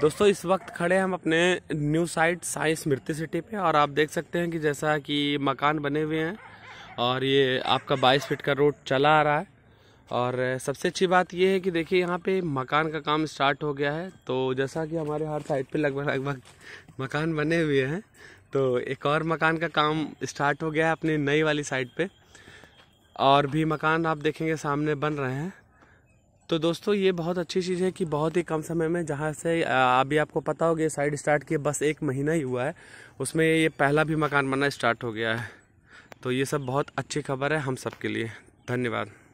दोस्तों इस वक्त खड़े हम अपने new site Sai Smriti city पे और आप देख सकते हैं कि जैसा कि मकान बने हुए हैं और ये आपका 22 फीट का रोड चला आ रहा है और सबसे अच्छी बात ये है कि देखिए यहाँ पे मकान का काम स्टार्ट हो गया है तो जैसा कि हमारे हर साइड पे लगभग लगभग मकान बने हुए हैं तो एक और मकान का काम स्टार्ट हो गया है अपनी नई वाली साइड पर और भी मकान आप देखेंगे सामने बन रहे हैं तो दोस्तों ये बहुत अच्छी चीज़ है कि बहुत ही कम समय में जहाँ से अभी आपको पता होगा साइड स्टार्ट किए बस एक महीना ही हुआ है उसमें ये पहला भी मकान बनना स्टार्ट हो गया है तो ये सब बहुत अच्छी खबर है हम सब के लिए धन्यवाद